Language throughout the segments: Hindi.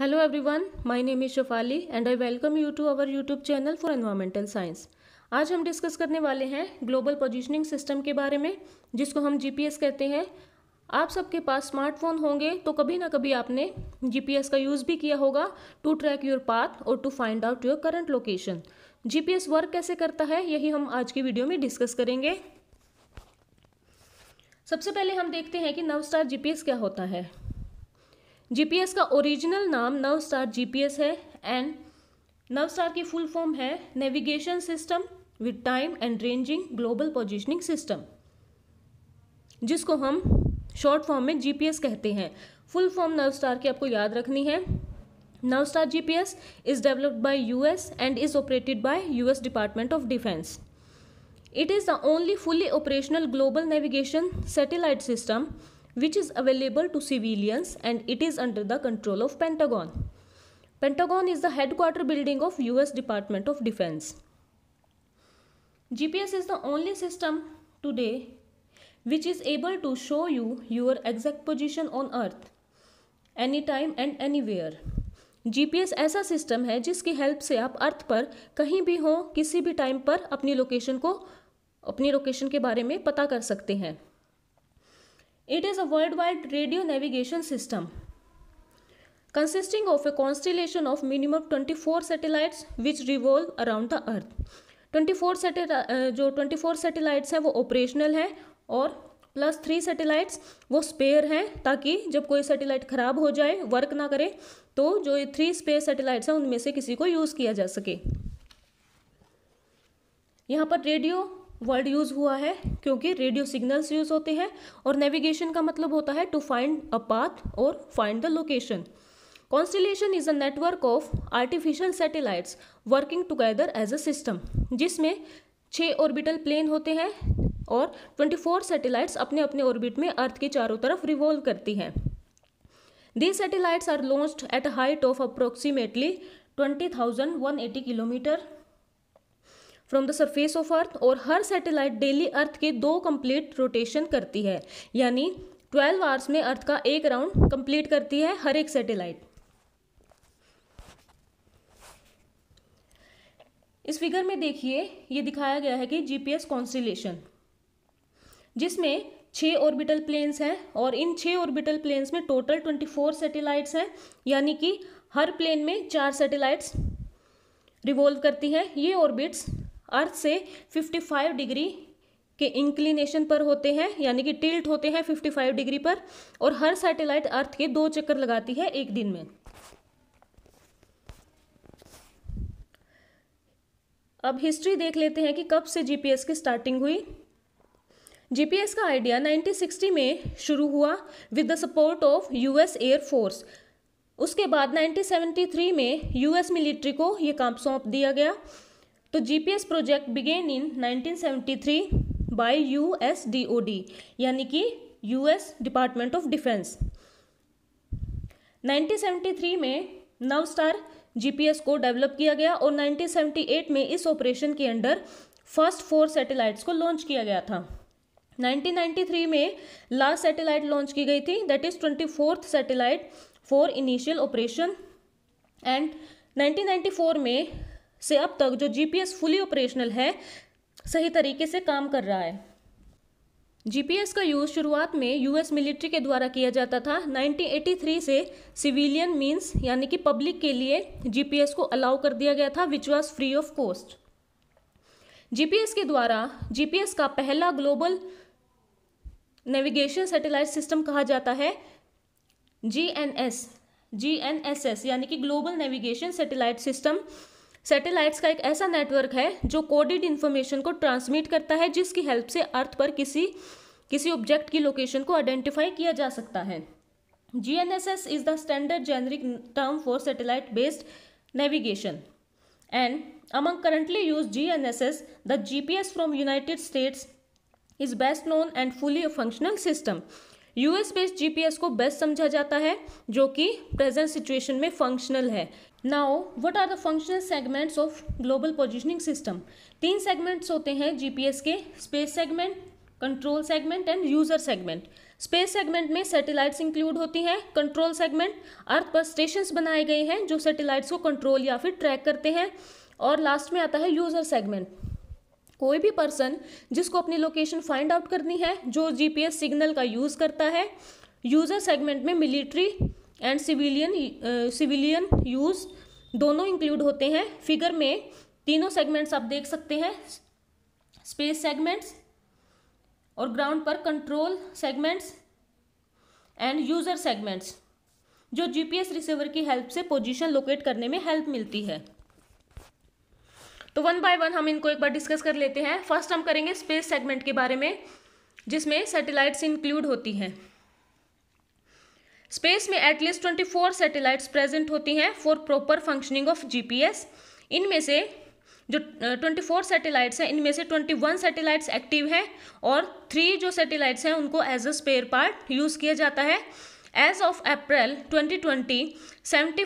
Hello everyone my name is Shafali and I welcome you to our YouTube channel for environmental science आज हम डिस्कस करने वाले हैं ग्लोबल पोजीशनिंग सिस्टम के बारे में जिसको हम जीपीएस कहते हैं आप सबके पास स्मार्टफोन होंगे तो कभी ना कभी आपने जीपीएस का यूज़ भी किया होगा टू ट्रैक योर पाथ और to find out your current location जी वर्क कैसे करता है यही हम आज की वीडियो में डिस्कस करेंगे सबसे पहले हम देखते हैं कि नव स्टार जीपीएस क्या होता है जीपीएस का ओरिजिनल नाम नव स्टार जीपीएस है एंड नव स्टार की फुल फॉर्म है navigation system with time and ranging global positioning system जिसको हम शॉर्ट फॉर्म में जीपीएस कहते हैं फुल फॉर्म नव स्टार की आपको याद रखनी है NAVSTAR G P S is developed U US and is operated by U S department of defence it is the only fully operational global navigation satellite system which is available to civilians and it is under the control of Pentagon. Pentagon is the headquarter building of US Department of Defense. GPS is the only system today which is able to show you your exact position on earth anytime and anywhere. GPS ऐसा सिस्टम है जिसकी हेल्प से आप अर्थ पर कहीं भी हो किसी भी टाइम पर अपनी लोकेशन को अपनी लोकेशन के बारे में पता कर सकते हैं It is a worldwide radio navigation system consisting of a constellation of minimum 24 satellites which revolve around the earth. 24 satellite जो 24 satellites हैं वो operational हैं और प्लस थ्री सैटेलाइट्स वो स्पेयर हैं ताकि जब कोई सैटेलाइट ख़राब हो जाए वर्क ना करे तो जो ये थ्री स्पेयर सैटेलाइट्स हैं उनमें से किसी को यूज़ किया जा सके यहाँ पर रेडियो वर्ड यूज़ हुआ है क्योंकि रेडियो सिग्नल्स यूज़ होते हैं और नेविगेशन का मतलब होता है टू फाइंड अ पाथ और find the location constellation is a network of artificial satellites working together as a system जिसमें छः ऑर्बिटल प्लेन होते हैं और 24 सैटेलाइट्स अपने अपने ऑर्बिट में अर्थ के चारों तरफ रिवॉल्व करती हैं the satellites are launched at height of approximately twenty thousand one eighty kilometre from the surface of earth और हर सैटेलाइट डेली अर्थ के दो कंप्लीट रोटेशन करती है यानी ट्वेल्व आवर्स में अर्थ का एक राउंड कंप्लीट करती है हर एक सैटेलाइट इस फिगर में देखिए ये दिखाया गया है कि जीपीएस कॉन्सिलेशन जिसमें छह ऑर्बिटल प्लेन्स हैं और इन छह ऑर्बिटल प्लेन्स में टोटल ट्वेंटी फोर सैटेलाइट्स हैं यानी कि हर प्लेन में चार सैटेलाइट्स रिवॉल्व करती हैं ये ऑर्बिट्स अर्थ से 55 डिग्री के इंक्लिनेशन पर होते हैं यानी कि टिल्ट होते हैं 55 डिग्री पर और हर सैटेलाइट अर्थ के दो चक्कर लगाती है एक दिन में अब हिस्ट्री देख लेते हैं कि कब से जीपीएस की स्टार्टिंग हुई जीपीएस का आइडिया 1960 में शुरू हुआ with the support of US air force उसके बाद 1973 में यूएस मिलिट्री को यह काम सौंप दिया गया तो GPS project began in 1973 by USDOD यानी कि यूएस डिपार्टमेंट ऑफ डिफेंस 1973 में नव स्टार जीपीएस को डेवलप किया गया और 1978 में इस ऑपरेशन के अंडर फर्स्ट फोर सैटेलाइट्स को लॉन्च किया गया था 1993 में लास्ट सैटेलाइट लॉन्च की गई थी that is twenty fourth satellite for initial operation and 1994 में से अब तक जो जीपीएस फुली ऑपरेशनल है सही तरीके से काम कर रहा है जीपीएस का यूज़ शुरुआत में यूएस मिलिट्री के द्वारा किया जाता था 1983 से सिविलियन मींस यानी कि पब्लिक के लिए जीपीएस को अलाउ कर दिया गया था which was free of cost GPS के द्वारा जीपीएस का पहला ग्लोबल नेविगेशन सैटेलाइट सिस्टम कहा जाता है जीएनएस जीएनएसएस यानी कि global navigation satellite system satellites का एक ऐसा नेटवर्क है जो कोडेड इन्फॉर्मेशन को ट्रांसमिट करता है जिसकी हेल्प से अर्थ पर किसी किसी ऑब्जेक्ट की लोकेशन को आइडेंटिफाई किया जा सकता है G N S S is the standard generic term for satellite based navigation and among currently use G N S S the G P S from United States is best known and fully functional system US based G P S को बेस्ट समझा जाता है जो कि प्रेजेंट सिचुएशन में फंक्शनल है now what are the functional segments of global positioning system तीन सेगमेंट्स होते हैं जीपीएस के space segment control segment and user segment space segment में सैटेलाइट्स इंक्लूड होती हैं कंट्रोल सेगमेंट अर्थ पर स्टेशंस बनाए गए हैं जो सैटेलाइट्स को कंट्रोल या फिर ट्रैक करते हैं और लास्ट में आता है यूजर सेगमेंट कोई भी पर्सन जिसको अपनी लोकेशन फाइंड आउट करनी है जो जीपीएस सिग्नल का यूज़ करता है यूज़र सेगमेंट में military and civilian civilian use दोनों इंक्लूड होते हैं फिगर में तीनों सेगमेंट्स आप देख सकते हैं स्पेस सेगमेंट्स और ग्राउंड पर control segments and user segments जो जीपीएस रिसीवर की हेल्प से पोजीशन लोकेट करने में हेल्प मिलती है तो वन बाय वन हम इनको एक बार डिस्कस कर लेते हैं फर्स्ट हम करेंगे स्पेस सेगमेंट के बारे में जिसमें सैटेलाइट्स इंक्लूड होती हैं स्पेस में at least twenty four satellites present होती हैं for proper functioning of GPS इनमें से जो ट्वेंटी फोर सेटेलाइट्स हैं इनमें से ट्वेंटी वन सेटेलाइट्स एक्टिव हैं और थ्री जो सेटेलाइट्स हैं उनको as a spare part use किया जाता है as of April 2020 P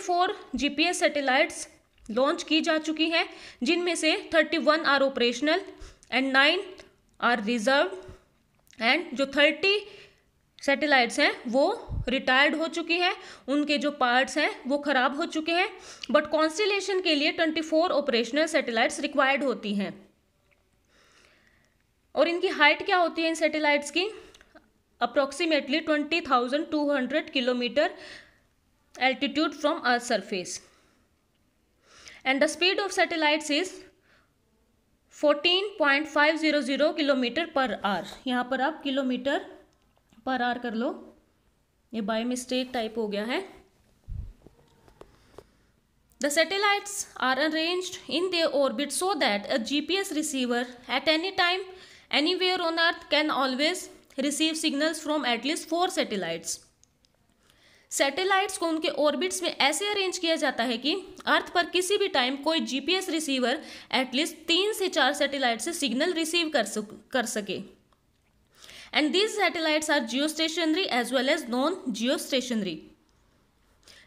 GPS satellites launch की जा चुकी हैं जिनमें से 31 are operational and nine are reserve and जो थर्टी सैटेलाइट्स हैं वो रिटायर्ड हो चुकी हैं उनके जो पार्ट्स हैं वो ख़राब हो चुके हैं बट कॉन्स्टिलेशन के लिए twenty four operational satellites required होती हैं और इनकी हाइट क्या होती है इन सैटेलाइट्स की approximately twenty thousand two hundred kilometre and the speed of and is fourteen point five zero 14.500 kilometre per hour यहाँ पर आप किलोमीटर पर आर कर लो ये बाय मिस्टेक टाइप हो गया है the satellites are arrange in the orbit so that a G P S receiver at any time anywhere on earth can always receive signal from at least four satellites satellites को उनके ऑर्बिट्स में ऐसे अरेंज किया जाता है कि अर्थ पर किसी भी टाइम कोई जीपीएस रिसीवर एटलीस्ट तीन से चार सेटेलाइट से सिग्नल रिसीव कर सके and these satellites are geostationary as well as non-geostationary.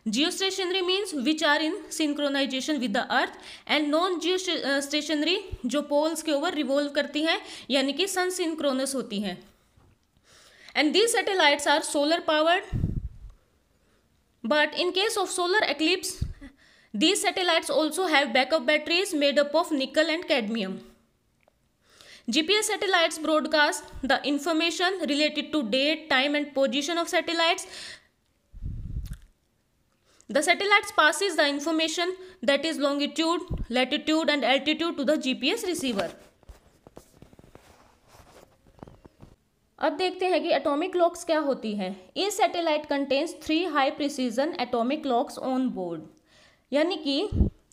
Geostationary means which are in synchronization with the earth and non geostationary jo poles ke over revolve karti हैं yani ki sun synchronous hoti हैं and these satellites are solar powered but in case of solar eclipse these satellites also have backup batteries made up of nickel and cadmium GPS satellites broadcast the information related to date, time and position of satellites. The satellites passes the information that is longitude, latitude and altitude to the GPS receiver. अब देखते हैं कि एटॉमिक लॉक्स क्या होती हैं ये satellite contains three high precision atomic clocks on board यानी कि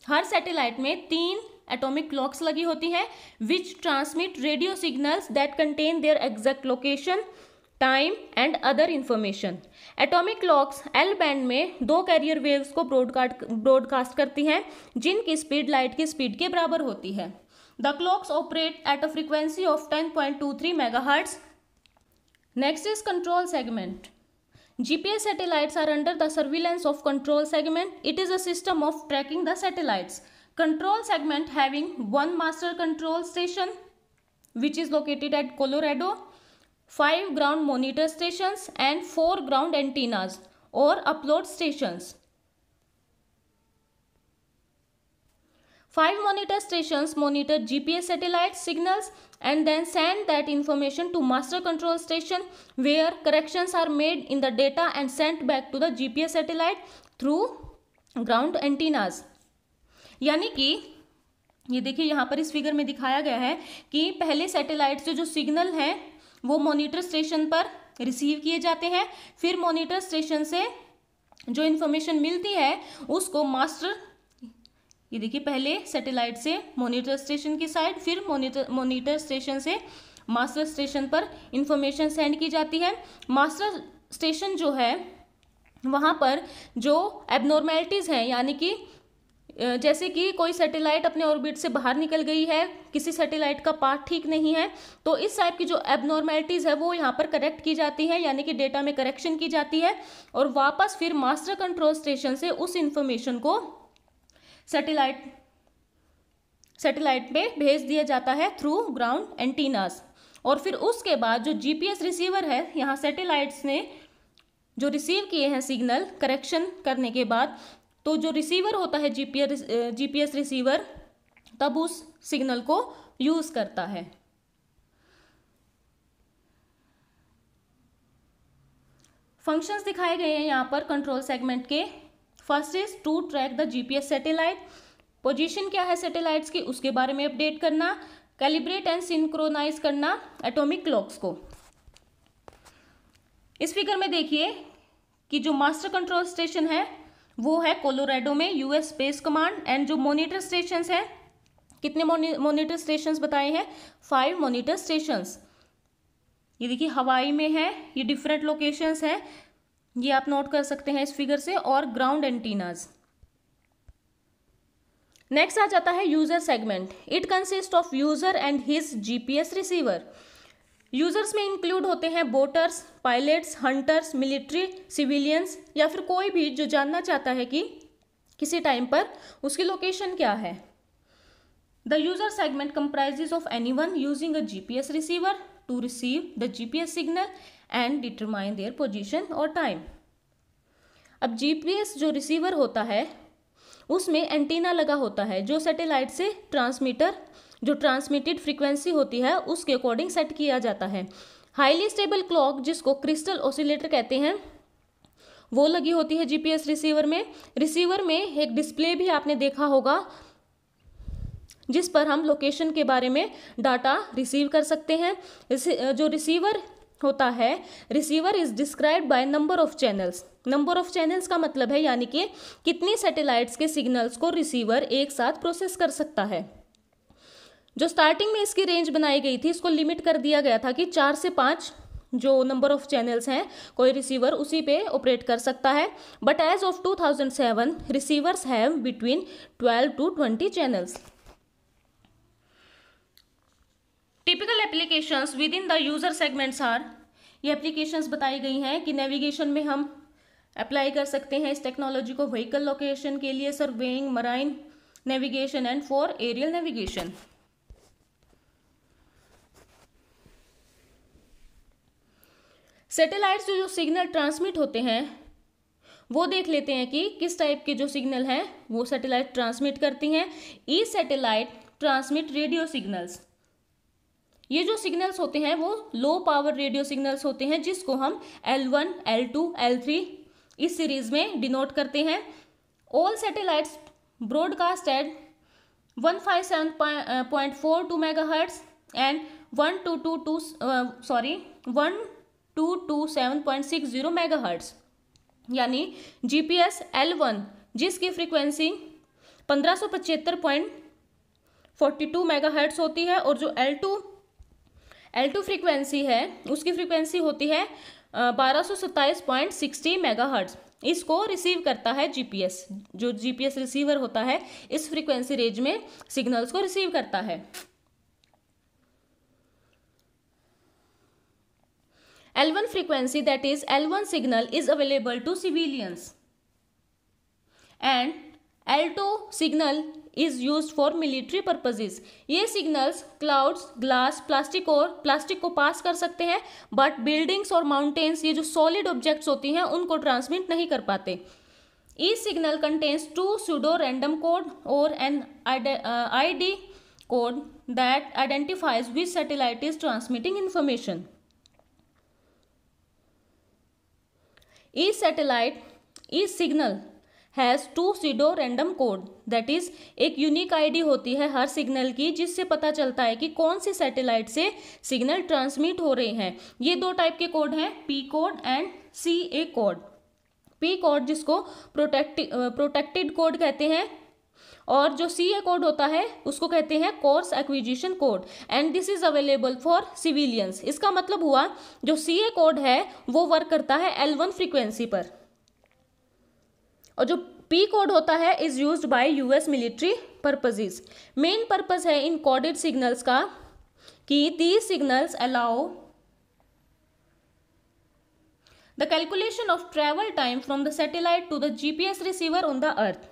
हर सैटेलाइट में तीन एटोमिक क्लॉक्स लगी होती हैं which transmit radio signals that contain their exact location time and other information atomic clocks L band में दो कैरियर वेव्स को ब्रॉडकास्ट ब्रॉडकास्ट करती हैं जिनकी स्पीड लाइट की स्पीड के बराबर होती है the clocks operate at a frequency of ten point two three megahertz next is control segment G P S satellites are under the surveillance of control segment it is a system of tracking the satellites Control segment having one master control station which is located at Colorado, five ground monitor stations and four ground antennas or upload stations. Five monitor stations monitor GPS satellite signals and then send that information to master control station where corrections are made in the data and sent back to the GPS satellite through ground antennas. यानी कि ये देखिए यहाँ पर इस फिगर में दिखाया गया है कि पहले सैटेलाइट से जो सिग्नल हैं वो मॉनिटर स्टेशन पर रिसीव किए जाते हैं फिर मॉनिटर स्टेशन से जो इन्फॉर्मेशन मिलती है उसको मास्टर ये देखिए पहले सैटेलाइट से मॉनिटर स्टेशन की साइड फिर मॉनिटर मॉनिटर स्टेशन से मास्टर स्टेशन पर इंफॉर्मेशन सेंड की जाती है मास्टर स्टेशन जो है वहाँ पर जो एबनॉर्मेलिटीज़ हैं यानी कि जैसे कि कोई सैटेलाइट अपने ऑर्बिट से बाहर निकल गई है किसी सैटेलाइट का पार्ट ठीक नहीं है तो इस टाइप की जो एबनॉर्मेलिटीज़ है वो यहाँ पर करेक्ट की जाती है यानी कि डेटा में करेक्शन की जाती है और वापस फिर मास्टर कंट्रोल स्टेशन से उस इन्फॉर्मेशन को सैटेलाइट सैटेलाइट पे भेज दिया जाता है थ्रू ग्राउंड एंटीनास और फिर उसके बाद जो जीपीएस रिसीवर है यहाँ सैटेलाइट्स ने जो रिसीव किए हैं सिग्नल करेक्शन करने के बाद तो जो रिसीवर होता है जीपीएस जीपीएस रिसीवर तब उस सिग्नल को यूज़ करता है फंक्शंस दिखाए गए हैं यहां पर कंट्रोल सेगमेंट के first is to track the GPS satellite position क्या है सैटेलाइट्स की उसके बारे में अपडेट करना कैलिब्रेट एंड सिंक्रोनाइज करना एटॉमिक क्लॉक्स को इस फिगर में देखिए कि जो मास्टर कंट्रोल स्टेशन है वो है कोलोराडो में यूएस स्पेस कमांड एंड जो मॉनिटर स्टेशंस हैं कितने मॉनिटर स्टेशंस बताए हैं फाइव मॉनिटर स्टेशंस ये देखिए हवाई में है ये डिफरेंट लोकेशंस हैं ये आप नोट कर सकते हैं इस फिगर से और ग्राउंड एंटीनाज नेक्स्ट आ जाता है user segment it consist of user and his GPS receiver users में इंक्लूड होते हैं boaters pilots hunters military civilians या फिर कोई भी जो जानना चाहता है कि किसी टाइम पर उसकी लोकेशन क्या है the user segment comprises of any one using a S receiver to receive the S signal and determine their position और टाइम अब एस जो रिसीवर होता है उसमें एंटीना लगा होता है जो सैटेलाइट से ट्रांसमीटर जो ट्रांसमिटेड फ्रीक्वेंसी होती है उसके अकॉर्डिंग सेट किया जाता है हाईली स्टेबल क्लॉक जिसको क्रिस्टल ओसिलेटर कहते हैं वो लगी होती है जीपीएस रिसीवर में रिसीवर में एक डिस्प्ले भी आपने देखा होगा जिस पर हम लोकेशन के बारे में डाटा रिसीव कर सकते हैं जो रिसीवर होता है receiver is describe by number of channels number of channels का मतलब है यानी कि कितनी सैटेलाइट्स के सिग्नल्स को रिसीवर एक साथ प्रोसेस कर सकता है जो स्टार्टिंग में इसकी रेंज बनाई गई थी इसको लिमिट कर दिया गया था कि चार से पाँच जो नंबर ऑफ चैनल्स हैं कोई रिसीवर उसी पे ऑपरेट कर सकता है but as of 2007 receivers have between 12 to 20 channels typical applications with in the user segments are ये एप्लीकेशंस बताई गई हैं कि नेविगेशन में हम अप्लाई कर सकते हैं इस टेक्नोलॉजी को व्हीकल लोकेशन के लिए surveying marine navigation and for aerial navigation satellite से जो सिग्नल ट्रांसमिट होते हैं वो देख लेते हैं कि किस टाइप के जो सिग्नल हैं वो सैटेलाइट ट्रांसमिट करती हैं ई सैटेलाइट ट्रांसमिट रेडियो सिग्नल्स ये जो सिग्नल्स होते हैं वो लो पावर रेडियो सिग्नल्स होते हैं जिसको हम L1, L2, L3 इस सीरीज में डिनोट करते हैं all satellites broadcast at one five seven point four two megahertz and one two two two sorry one two two seven point six zero mega यानी G P S L one जिसकी फ्रिक्वेंसी पंद्रह सौ पचहत्तर पॉइंट फोर्टी टू मेगा होती है और जो L two L two frequency है उसकी फ्रीक्वेंसी होती है बारह सौ सत्ताईस पॉइंट सिक्सटी मेगा इसको रिसीव करता है जीपीएस जो जीपीएस रिसीवर होता है इस फ्रीक्वेंसी रेंज में सिग्नल्स को रिसीव करता है L1 frequency that is L1 signal is available to civilians and L2 signal is used for military purposes. ये signals clouds, glass, plastic और plastic को pass कर सकते हैं but buildings और mountains ये जो solid objects होती हैं उनको transmit नहीं कर पाते ई signal contains two pseudo random code और N I D code that identifies which satellite is transmitting information Each satellite, each signal has two pseudo random code that is एक यूनिक आईडी होती है हर सिग्नल की जिससे पता चलता है कि कौन से सैटेलाइट से सिग्नल ट्रांसमिट हो रहे हैं ये दो टाइप के कोड हैं P code and C A code P code जिसको प्रोटेक्ट प्रोटेक्टेड कोड कहते हैं और जो सी ए कोड होता है उसको कहते हैं coarse acquisition code and this is available for civilians इसका मतलब हुआ जो सी ए कोड है वो वर्क करता है एल वन फ्रीक्वेंसी पर और जो पी कोड होता है is use by US military purposes main purpose है इन कोडेड सिग्नल्स का कि the signals allow the calculation of travel time from the satellite to the GPS receiver on the earth.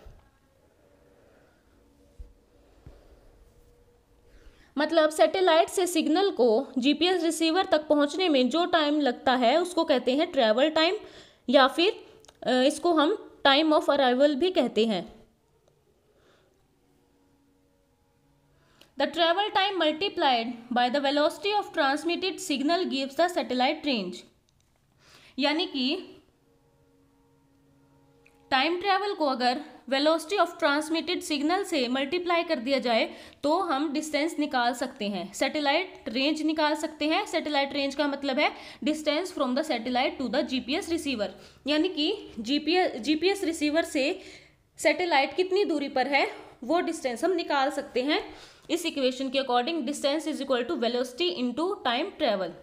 मतलब सैटेलाइट से सिग्नल को जीपीएस रिसीवर तक पहुंचने में जो टाइम लगता है उसको कहते हैं ट्रैवल टाइम या फिर इसको हम टाइम ऑफ अराइवल भी कहते हैं the travel time multiplied by the velocity of transmitted signal gives the satellite range यानी कि टाइम ट्रैवल को अगर वेलोसिटी ऑफ ट्रांसमिटेड सिग्नल से मल्टीप्लाई कर दिया जाए तो हम डिस्टेंस निकाल सकते हैं सैटेलाइट रेंज निकाल सकते हैं सैटेलाइट रेंज का मतलब है distance from the satellite to the GPS receiver यानी कि जीपीएस रिसीवर से सैटेलाइट कितनी दूरी पर है वो डिस्टेंस हम निकाल सकते हैं इस इक्वेशन के according distance is equal to velocity into time travel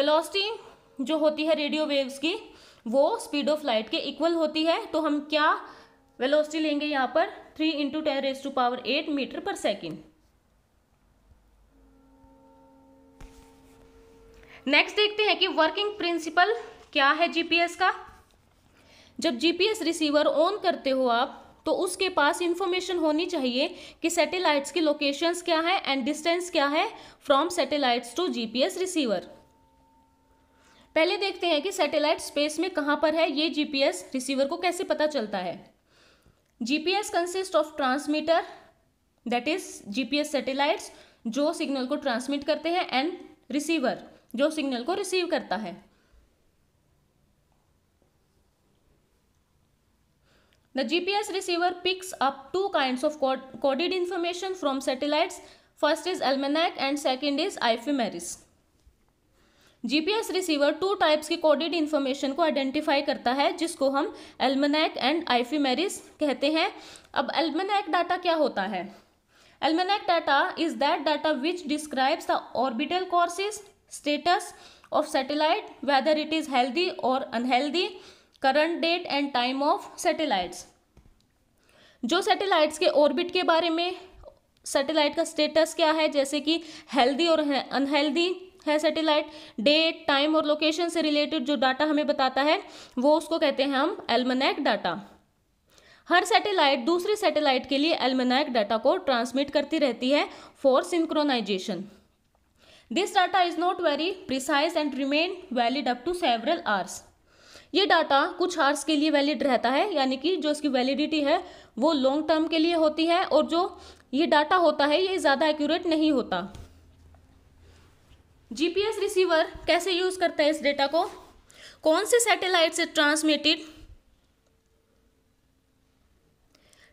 velocity जो होती है रेडियो वेव्स की वो स्पीड ऑफ लाइट के इक्वल होती है तो हम क्या वेलोसिटी लेंगे यहाँ पर three into ten raise to power eight metre per second next देखते हैं कि वर्किंग प्रिंसिपल क्या है जीपीएस का जब जीपीएस रिसीवर ऑन करते हो आप तो उसके पास इंफॉर्मेशन होनी चाहिए कि सैटेलाइट्स की लोकेशंस क्या है एंड डिस्टेंस क्या है from satellites to GPS receiver पहले देखते हैं कि सैटेलाइट स्पेस में कहाँ पर है ये जीपीएस रिसीवर को कैसे पता चलता है GPS consist of transmitter that is GPS satellites जो सिग्नल को ट्रांसमिट करते हैं एंड रिसीवर जो सिग्नल को रिसीव करता है The receiver picks up two kind of of information from satellite first is is and second is आईफी ephemeris. GPS receiver two types की कोडेड इन्फॉर्मेशन को आइडेंटिफाई करता है जिसको हम एलमनैक एंड आइफीमेरिस कहते हैं अब एलमनैक डाटा क्या होता है almanac data is that data which describes the orbital courses status of satellite whether it is healthy और unhealthy current date and time of satellites जो सैटेलाइट्स के ऑर्बिट के बारे में सैटेलाइट का स्टेटस क्या है जैसे कि हेल्दी और अनहेल्दी है सैटेलाइट डेट टाइम और लोकेशन से रिलेटेड जो डाटा हमें बताता है वो उसको कहते हैं हम एलमनैक डाटा हर सैटेलाइट दूसरे सैटेलाइट के लिए एलमनैक डाटा को ट्रांसमिट करती रहती है for synchronization this data is not very precise and remain valid up to several hours ये डाटा कुछ आर्स के लिए वैलिड रहता है यानी कि जो इसकी वैलिडिटी है वो लॉन्ग टर्म के लिए होती है और जो ये डाटा होता है ये ज़्यादा एक्यूरेट नहीं होता जीपीएस रिसीवर कैसे यूज करता है इस डेटा को कौन से सैटेलाइट से ट्रांसमिटेड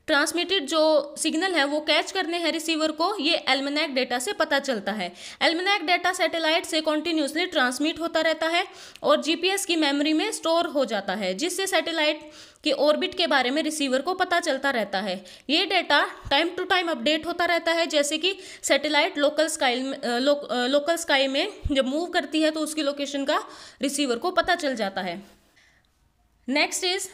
ट्रांसमिटेड जो सिग्नल है वो कैच करने हैं रिसीवर को ये एलमेनैक डेटा से पता चलता है एलमेनैक डेटा सैटेलाइट से कॉन्टीन्यूसली ट्रांसमिट होता रहता है और जीपीएस की मेमोरी में स्टोर हो जाता है जिससे सैटेलाइट कि ऑर्बिट के बारे में रिसीवर को पता चलता रहता है ये data time to time update होता रहता है जैसे कि सैटेलाइट लोकल स्काई लो, लोकल स्काई में जब मूव करती है तो उसकी लोकेशन का रिसीवर को पता चल जाता है नेक्स्ट इज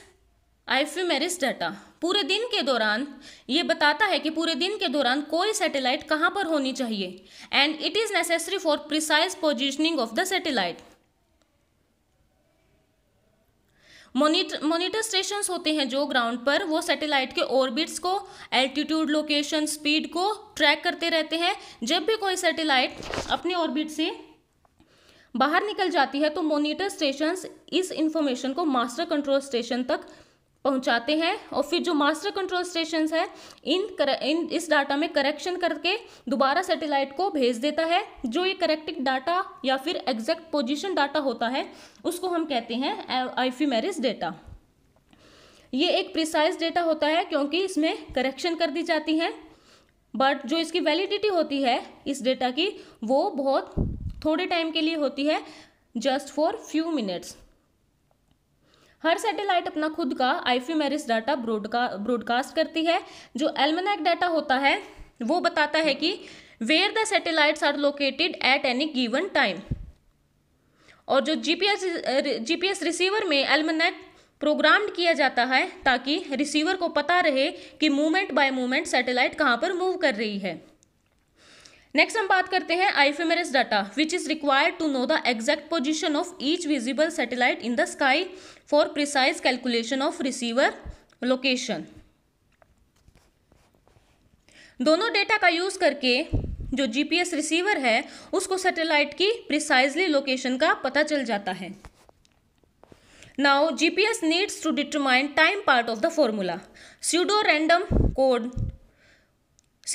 आईफ्यूमेरिस डाटा पूरे दिन के दौरान ये बताता है कि पूरे दिन के दौरान कोई सैटेलाइट कहाँ पर होनी चाहिए and it is necessary for precise positioning of the satellite monitor stations होते हैं जो ग्राउंड पर वो सैटेलाइट के ऑर्बिट्स को एल्टीट्यूड लोकेशन स्पीड को ट्रैक करते रहते हैं जब भी कोई सैटेलाइट अपने ऑर्बिट से बाहर निकल जाती है तो मोनिटर स्टेशंस इस इंफॉर्मेशन को मास्टर कंट्रोल स्टेशन तक पहुंचाते हैं और फिर जो मास्टर कंट्रोल स्टेशन है इन कर, इन इस डाटा में करेक्शन करके दोबारा सैटेलाइट को भेज देता है जो ये करेक्टिक डाटा या फिर एग्जैक्ट पोजीशन डाटा होता है उसको हम कहते हैं आईफीमेरिस डेटा ये एक प्रिसाइज डेटा होता है क्योंकि इसमें करेक्शन कर दी जाती हैं बट जो इसकी वैलिडिटी होती है इस डेटा की वो बहुत थोड़े टाइम के लिए होती है जस्ट फॉर फ्यू मिनट्स हर सैटेलाइट अपना खुद का आईफ्यूमेरिस डाटा ब्रोडका ब्रोडकास्ट करती है जो एल्मनैक डाटा होता है वो बताता है कि where the satellites are located at any given time और जो जीपीएस जीपीएस रिसीवर में एल्मनैक प्रोग्राम्ड किया जाता है ताकि रिसीवर को पता रहे कि मूवमेंट बाय मूवमेंट सैटेलाइट कहाँ पर मूव कर रही है नेक्स्ट हम बात करते हैं ephemeris data which is required to know the exact position of each visible satellite in the sky for precise calculation of receiver location दोनों डेटा का यूज करके जो जीपीएस रिसीवर है उसको सैटेलाइट की प्रिसाइजली लोकेशन का पता चल जाता है now GPS needs to determine time part of the formula pseudo random code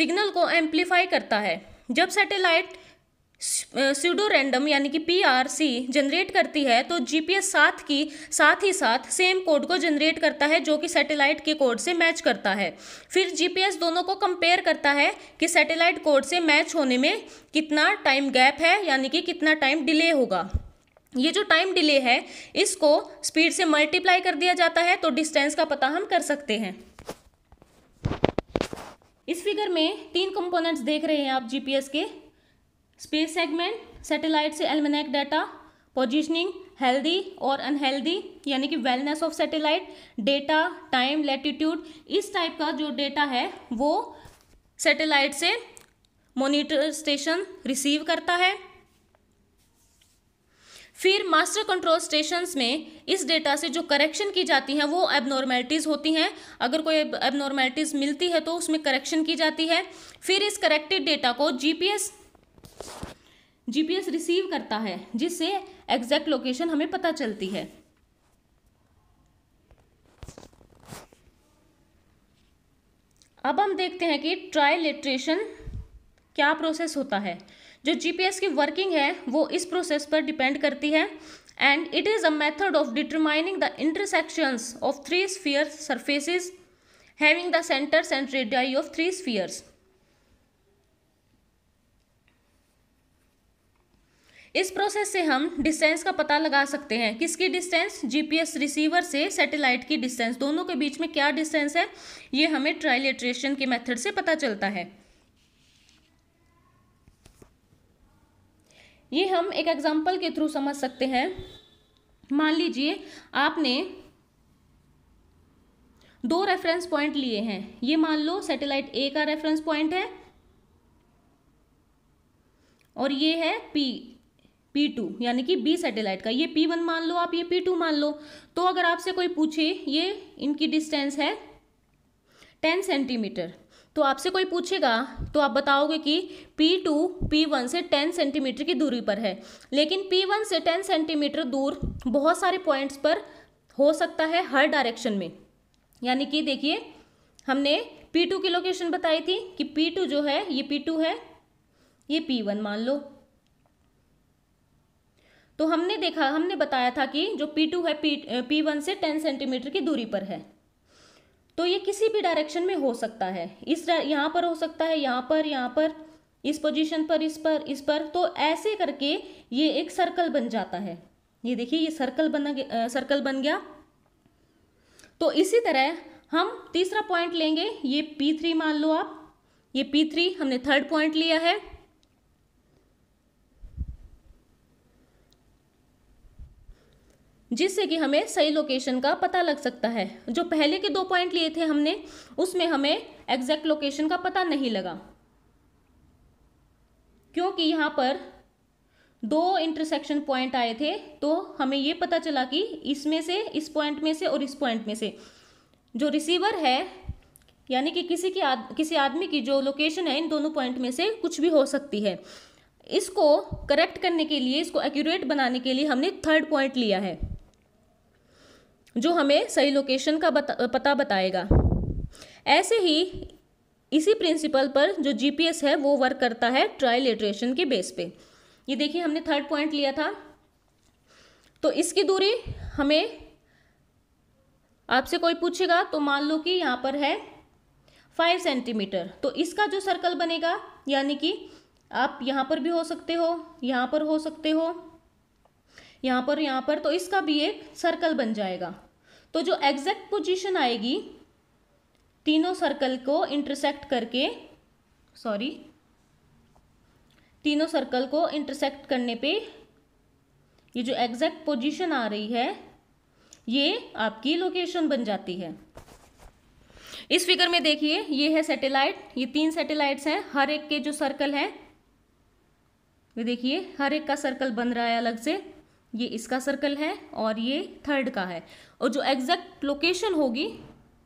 signal को एम्पलीफाई करता है जब सैटेलाइट स्यूडो रैंडम यानी कि पीआरसी जनरेट करती है तो जीपीएस साथ की साथ ही साथ सेम कोड को जनरेट करता है जो कि सैटेलाइट के कोड से मैच करता है फिर जीपीएस दोनों को कंपेयर करता है कि सैटेलाइट कोड से मैच होने में कितना टाइम गैप है यानी कि कितना टाइम डिले होगा ये जो टाइम डिले है इसको स्पीड से मल्टीप्लाई कर दिया जाता है तो डिस्टेंस का पता हम कर सकते हैं फिगर में तीन कंपोनेंट्स देख रहे हैं आप जीपीएस के स्पेस सेगमेंट सैटेलाइट से एल्मेनेक डाटा पोजिशनिंग हेल्दी और अनहेल्दी यानी कि wellness of satellite data time latitude इस टाइप का जो डेटा है वो सैटेलाइट से मॉनिटर स्टेशन रिसीव करता है फिर मास्टर कंट्रोल स्टेशन में इस डेटा से जो करेक्शन की जाती हैं वो एबनॉर्मेलिटीज़ होती हैं अगर कोई एबनॉर्मेलिटीज़ मिलती है तो उसमें करेक्शन की जाती है फिर इस करेक्टेड डेटा को जीपीएस जीपीएस रिसीव करता है जिससे एग्जैक्ट लोकेशन हमें पता चलती है अब हम देखते हैं कि लिट्रेशन क्या प्रोसेस होता है जो जीपीएस की वर्किंग है वो इस प्रोसेस पर डिपेंड करती है and it is a method of determining the intersections of three sphere surfaces having the centres and radii of three spheres इस प्रोसेस से हम डिस्टेंस का पता लगा सकते हैं किसकी डिस्टेंस जीपीएस रिसीवर से सैटेलाइट की डिस्टेंस दोनों के बीच में क्या डिस्टेंस है ये हमें ट्रायल के मेथड से पता चलता है ये हम एक एग्जाम्पल के थ्रू समझ सकते हैं मान लीजिए आपने दो रेफरेंस पॉइंट लिए हैं ये मान लो सैटेलाइट ए का रेफरेंस पॉइंट है और ये है पी पी टू यानी कि बी सैटेलाइट का ये पी वन मान लो आप ये पी टू मान लो तो अगर आपसे कोई पूछे ये इनकी डिस्टेंस है टेन सेंटीमीटर तो आपसे कोई पूछेगा तो आप बताओगे कि P2 P1 से 10 सेंटीमीटर की दूरी पर है लेकिन P1 से 10 सेंटीमीटर दूर बहुत सारे पॉइंट्स पर हो सकता है हर डायरेक्शन में यानी कि देखिए हमने P2 की लोकेशन बताई थी कि P2 जो है ये P2 है ये P1 मान लो तो हमने देखा हमने बताया था कि जो P2 है P P1 से 10 सेंटीमीटर की दूरी पर है तो ये किसी भी डायरेक्शन में हो सकता है इस यहाँ पर हो सकता है यहाँ पर यहाँ पर इस पोजीशन पर इस पर इस पर तो ऐसे करके ये एक सर्कल बन जाता है ये देखिए ये सर्कल बना आ, सर्कल बन गया तो इसी तरह हम तीसरा पॉइंट लेंगे ये P3 मान लो आप ये P3 हमने थर्ड पॉइंट लिया है जिससे कि हमें सही लोकेशन का पता लग सकता है जो पहले के दो पॉइंट लिए थे हमने उसमें हमें एग्जैक्ट लोकेशन का पता नहीं लगा क्योंकि यहाँ पर दो इंटरसेक्शन पॉइंट आए थे तो हमें ये पता चला कि इसमें से इस पॉइंट में से और इस पॉइंट में से जो रिसीवर है यानी कि किसी की आद, किसी आदमी की जो लोकेशन है इन दोनों पॉइंट में से कुछ भी हो सकती है इसको करेक्ट करने के लिए इसको एक्यूरेट बनाने के लिए हमने थर्ड पॉइंट लिया है जो हमें सही लोकेशन का बता, पता बताएगा ऐसे ही इसी प्रिंसिपल पर जो जीपीएस है वो वर्क करता है ट्राइलेट्रेशन के बेस पे ये देखिए हमने थर्ड पॉइंट लिया था तो इसकी दूरी हमें आपसे कोई पूछेगा तो मान लो कि यहाँ पर है फाइव सेंटीमीटर तो इसका जो सर्कल बनेगा यानी कि आप यहाँ पर भी हो सकते हो यहाँ पर हो सकते हो यहाँ पर यहाँ पर तो इसका भी एक सर्कल बन जाएगा तो जो एग्जैक्ट पोजीशन आएगी तीनों सर्कल को इंटरसेक्ट करके सॉरी तीनों सर्कल को इंटरसेक्ट करने पे ये जो एग्जैक्ट पोजीशन आ रही है ये आपकी लोकेशन बन जाती है इस फिगर में देखिए ये है सैटेलाइट ये तीन सैटेलाइट्स हैं हर एक के जो सर्कल हैं ये देखिए हर एक का सर्कल बन रहा है अलग से ये इसका सर्कल है और ये थर्ड का है और जो एग्जैक्ट लोकेशन होगी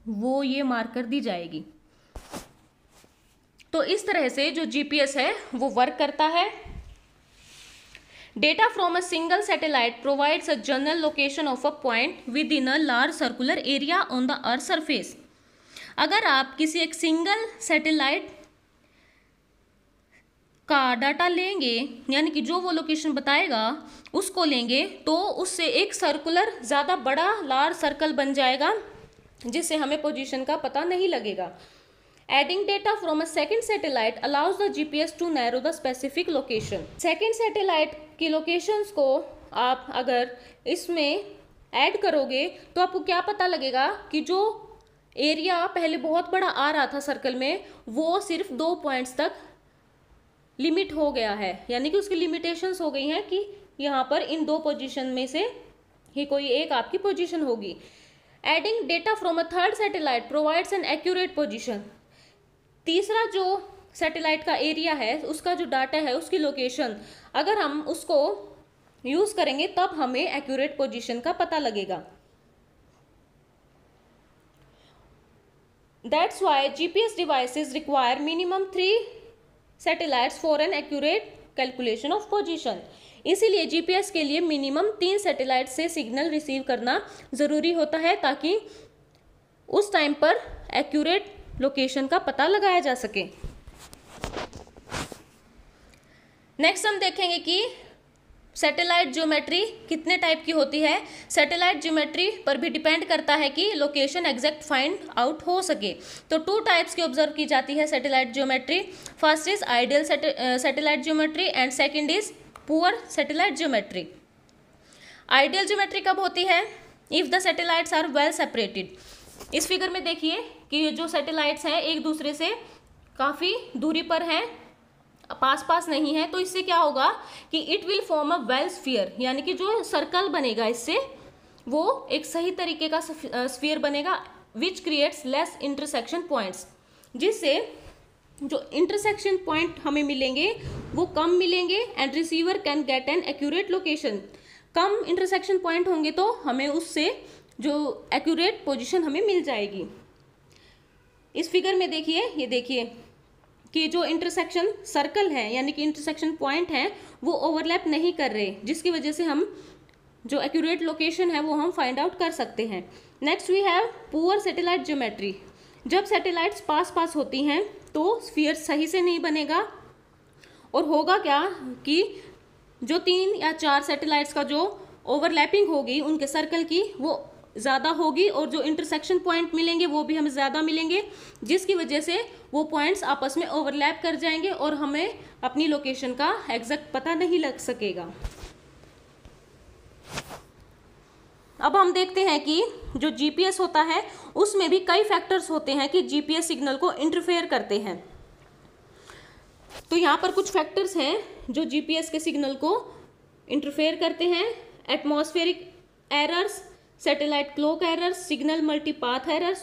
वो ये मार्क कर दी जाएगी तो इस तरह से जो जीपीएस है वो वर्क करता है data from a single satellite provides a general location of a point with in a large circular area on the earth surface अगर आप किसी एक सिंगल सैटेलाइट का डाटा लेंगे यानी कि जो वो लोकेशन बताएगा उसको लेंगे तो उससे एक सर्कुलर ज़्यादा बड़ा लार्ज सर्कल बन जाएगा जिससे हमें पोजीशन का पता नहीं लगेगा adding data from a second satellite allows the G P S to narrow the specific location second satellite की लोकेशन को आप अगर इसमें ऐड करोगे तो आपको क्या पता लगेगा कि जो एरिया पहले बहुत बड़ा आ रहा था सर्कल में वो सिर्फ दो पॉइंट्स तक लिमिट हो गया है यानी कि उसकी लिमिटेशंस हो गई हैं कि यहाँ पर इन दो पोजीशन में से ही कोई एक आपकी पोजीशन होगी adding data from a third satellite provides an accurate position तीसरा जो सैटेलाइट का एरिया है उसका जो डाटा है उसकी लोकेशन अगर हम उसको यूज़ करेंगे तब हमें एक्यूरेट पोजिशन का पता लगेगा that's why GPS devices require minimum three satellites for an accurate calculation of position इसीलिए जीपीएस के लिए मिनिमम तीन सेटेलाइट से सिग्नल रिसीव करना ज़रूरी होता है ताकि उस टाइम पर एक्यूरेट लोकेशन का पता लगाया जा सके नेक्स्ट हम देखेंगे कि सैटेलाइट ज्योमेट्री कितने टाइप की होती है सैटेलाइट ज्योमेट्री पर भी डिपेंड करता है कि लोकेशन एग्जैक्ट फाइंड आउट हो सके तो टू टाइप्स की ऑब्जर्व की जाती है satellite geometry first is ideal satellite geometry and second is poor satellite geometry ideal geometry कब होती है if the satellites are well separated इस फिगर में देखिए कि जो सैटेलाइट्स हैं एक दूसरे से काफ़ी दूरी पर हैं पास पास नहीं है तो इससे क्या होगा कि it will form a well sphere यानी कि जो सर्कल बनेगा इससे वो एक सही तरीके का स्फियर बनेगा which creates less intersection points जिससे जो इंटरसेक्शन पॉइंट हमें मिलेंगे वो कम मिलेंगे and receiver can get an accurate location कम इंटरसेक्शन पॉइंट होंगे तो हमें उससे जो एक्यूरेट पोजिशन हमें मिल जाएगी इस फिगर में देखिए ये देखिए कि जो इंटरसेक्शन सर्कल है यानी कि इंटरसेक्शन पॉइंट है वो ओवरलैप नहीं कर रहे जिसकी वजह से हम जो एक्यूरेट लोकेशन है वो हम फाइंड आउट कर सकते हैं next we have poor satellite geometry जब सेटेलाइट्स पास पास होती हैं तो स्फीयर सही से नहीं बनेगा और होगा क्या कि जो तीन या चार सेटेलाइट्स का जो ओवरलैपिंग होगी उनके सर्कल की वो ज़्यादा होगी और जो इंटरसेक्शन पॉइंट मिलेंगे वो भी हमें ज़्यादा मिलेंगे जिसकी वजह से वो पॉइंट्स आपस में ओवरलैप कर जाएंगे और हमें अपनी लोकेशन का एग्जैक्ट पता नहीं लग सकेगा अब हम देखते हैं कि जो जीपीएस होता है उसमें भी कई फैक्टर्स होते हैं कि जीपीएस सिग्नल को इंटरफेयर करते हैं तो यहाँ पर कुछ फैक्टर्स हैं जो जीपीएस के सिग्नल को इंटरफेयर करते हैं atmospheric errors satellite clock errors signal multipath errors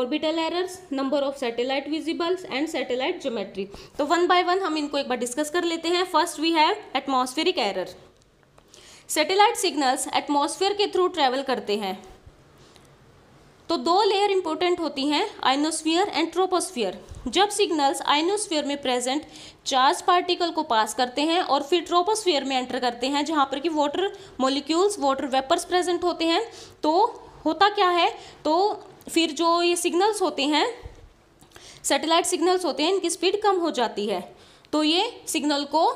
orbital errors number of satellite visibles and satellite geometry तो वन बाय वन हम इनको एक बार डिस्कस कर लेते हैं first we have atmospheric error satellite signals atmosphere के थ्रू ट्रैवल करते हैं तो दो लेयर इंपॉर्टेंट होती हैं आइनोस्फियर एंड ट्रोपोस्फियर जब सिग्नल्स आइनोस्फियर में प्रेजेंट चार्ज पार्टिकल को पास करते हैं और फिर ट्रोपोस्फियर में एंटर करते हैं जहाँ पर कि water molecules water vapours present होते हैं तो होता क्या है तो फिर जो ये सिग्नल्स होते हैं सेटेलाइट सिग्नल्स होते हैं इनकी स्पीड कम हो जाती है तो ये सिग्नल को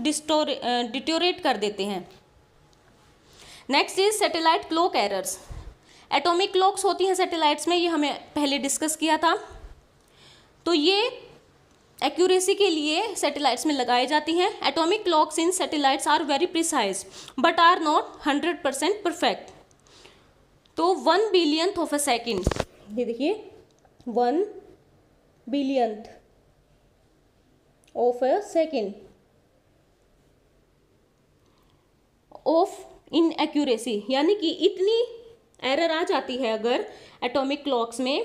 डिस्टोरे डिटोरेट कर देते हैं next is satellite clock errors atomic clocks होती हैं सैटेलाइट्स में ये हमें पहले डिस्कस किया था तो ये एक्यूरेसी के लिए सैटेलाइट्स में लगाई जाती हैं atomic clocks in satellites are very precise but are not hundred percent perfect तो one billionth of a second ये देखिए one billionth of a second of inaccuracy यानी कि इतनी एरर आ जाती है अगर एटॉमिक क्लॉक्स में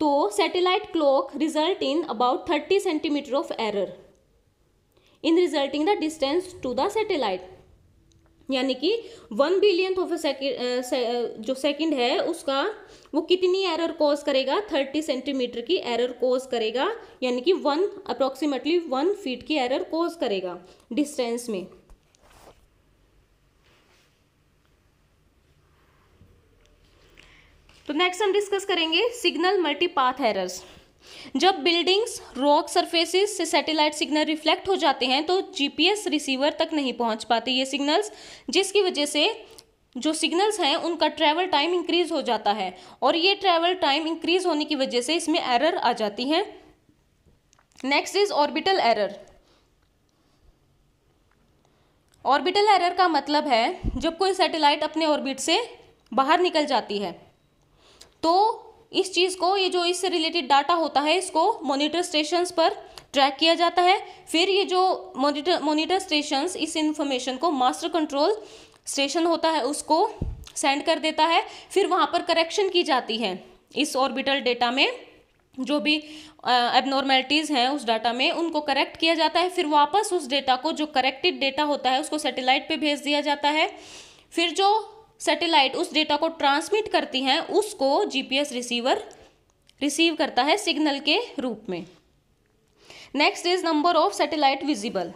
तो satellite clock result in about thirty centimetre of error in resulting the distance to the satellite यानी कि वन बिलियंथ ऑफ सेकेंड जो सेकंड है उसका वो कितनी एरर कॉज करेगा थर्टी सेंटीमीटर की एरर कॉज करेगा यानी कि वन अप्रॉक्सीमेटली वन फीट की एरर कॉज करेगा डिस्टेंस में तो नेक्स्ट हम डिस्कस करेंगे सिग्नल मल्टीपाथ एरर्स जब बिल्डिंग्स रॉक सर्फेसिस से सैटेलाइट सिग्नल रिफ्लेक्ट हो जाते हैं तो जीपीएस रिसीवर तक नहीं पहुंच पाते ये सिग्नल्स जिसकी वजह से जो सिग्नल्स हैं उनका ट्रैवल टाइम इंक्रीज़ हो जाता है और ये ट्रैवल टाइम इंक्रीज़ होने की वजह से इसमें एरर आ जाती है next is orbital error orbital error का मतलब है जब कोई सैटेलाइट अपने ऑर्बिट से बाहर निकल जाती है तो इस चीज़ को ये जो इससे रिलेटेड डाटा होता है इसको मॉनिटर स्टेशंस पर ट्रैक किया जाता है फिर ये जो मॉनिटर मॉनिटर स्टेशंस इस इन्फॉर्मेशन को मास्टर कंट्रोल स्टेशन होता है उसको सेंड कर देता है फिर वहाँ पर करेक्शन की जाती है इस ऑर्बिटल डेटा में जो भी एबनॉर्मेलिटीज़ हैं उस डाटा में उनको करेक्ट किया जाता है फिर वापस उस डेटा को जो करेक्टेड डेटा होता है उसको सेटेलाइट पे भेज दिया जाता है फिर जो सैटेलाइट उस डेटा को ट्रांसमिट करती हैं उसको जीपीएस रिसीवर रिसीव करता है सिग्नल के रूप में next is number of satellite visible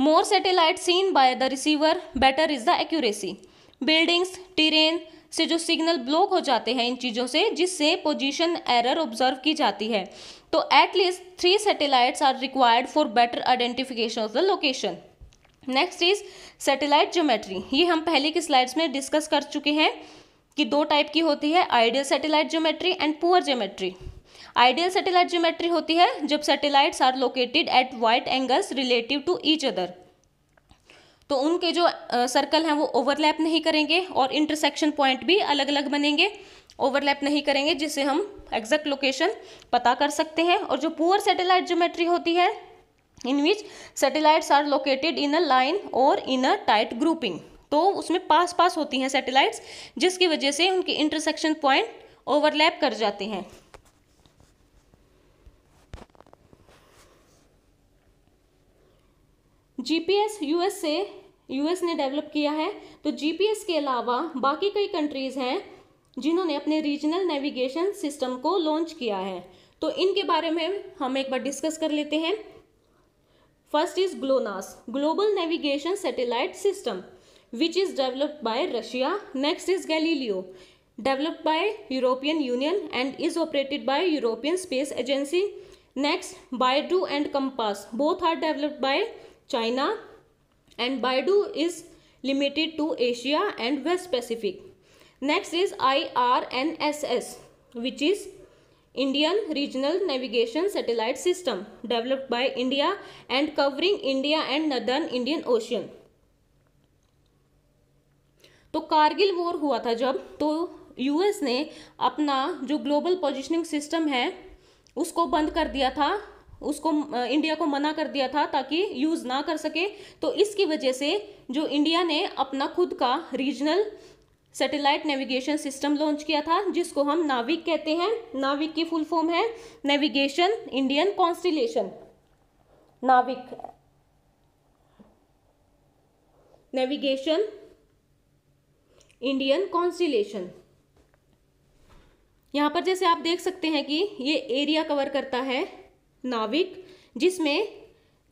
more satellite seen by the receiver better is the accuracy buildings terrain से जो सिग्नल ब्लॉक हो जाते हैं इन चीज़ों से जिससे पोजीशन एरर ऑब्जर्व की जाती है तो at least three satellites are required for better identification of the location next is satellite geometry ये हम पहले की स्लाइड्स में डिस्कस कर चुके हैं कि दो टाइप की होती है ideal satellite geometry and poor geometry ideal satellite geometry होती है जब satellites are located at wide angles relative to each other तो उनके जो सर्कल हैं वो ओवरलैप नहीं करेंगे और इंटरसेक्शन पॉइंट भी अलग अलग बनेंगे ओवरलैप नहीं करेंगे जिससे हम एग्जैक्ट लोकेशन पता कर सकते हैं और जो पुअर सेटेलाइट ज्योमेट्री होती है in which satellites are located in a line और इन अ टाइट ग्रुपिंग तो उसमें पास पास होती हैं सेटेलाइट्स जिसकी वजह से उनके इंटरसेक्शन पॉइंट ओवरलैप कर जाते हैं जीपीएस यूएस से यूएस ने डेवलप किया है तो जीपीएस के अलावा बाकी कई कंट्रीज़ हैं जिन्होंने अपने रीजनल नेविगेशन सिस्टम को लॉन्च किया है तो इनके बारे में हम एक बार डिस्कस कर लेते हैं First is GLONASS, Global Navigation Satellite System, which is developed by Russia. Next is Galileo, developed by European Union and is operated by European Space Agency. Next, Baidu and Compass, both are developed by China and Baidu is limited to Asia and West Pacific. Next is IRNSS, which is Indian regional navigation satellite system developed by India and covering India and northern Indian ocean तो कारगिल वॉर हुआ था जब तो यूएस ने अपना जो ग्लोबल पोजिशनिंग सिस्टम है उसको बंद कर दिया था उसको इंडिया को मना कर दिया था ताकि यूज़ ना कर सके तो इसकी वजह से जो इंडिया ने अपना खुद का regional satellite navigation system launch किया था जिसको हम नाविक कहते हैं नाविक की फुल फॉर्म है navigation Indian constellation NavIC navigation Indian constellation यहाँ पर जैसे आप देख सकते हैं कि ये एरिया कवर करता है नाविक जिसमें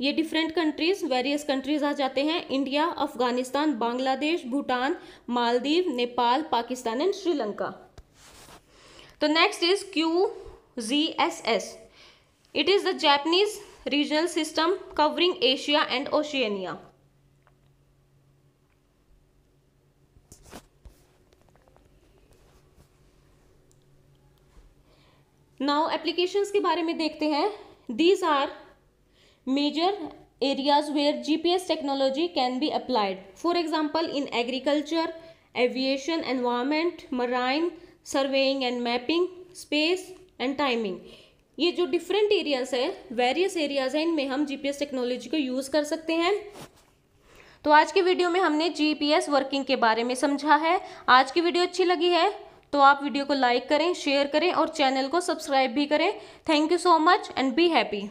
ये डिफरेंट कंट्रीज वेरियस कंट्रीज आ जाते हैं इंडिया अफगानिस्तान बांग्लादेश भूटान मालदीव नेपाल पाकिस्तान एंड श्रीलंका तो next is Q Z S S it is the Japanese regional system covering Asia and Oceania now applications के बारे में देखते हैं these are major areas where GPS technology can be applied. For example, in agriculture, aviation, environment, marine, surveying and mapping, space and timing. ये जो डिफरेंट एरियाज है वेरियस एरियाज हैं इनमें हम जीपीएस टेक्नोलॉजी को यूज़ कर सकते हैं तो आज के वीडियो में हमने जीपीएस वर्किंग के बारे में समझा है आज की वीडियो अच्छी लगी है तो आप वीडियो को लाइक करें शेयर करें और चैनल को सब्सक्राइब भी करें thank you so much and be happy